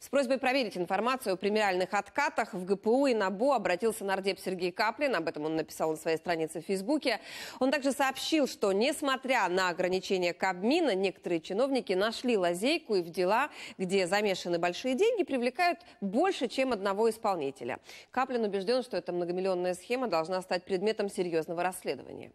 С просьбой проверить информацию о премиальных откатах в ГПУ и НАБУ обратился нардеп Сергей Каплин. Об этом он написал на своей странице в Фейсбуке. Он также сообщил, что несмотря на ограничения Кабмина, некоторые чиновники нашли лазейку и в дела, где замешаны большие деньги, привлекают больше, чем одного исполнителя. Каплин убежден, что эта многомиллионная схема должна стать предметом серьезного расследования.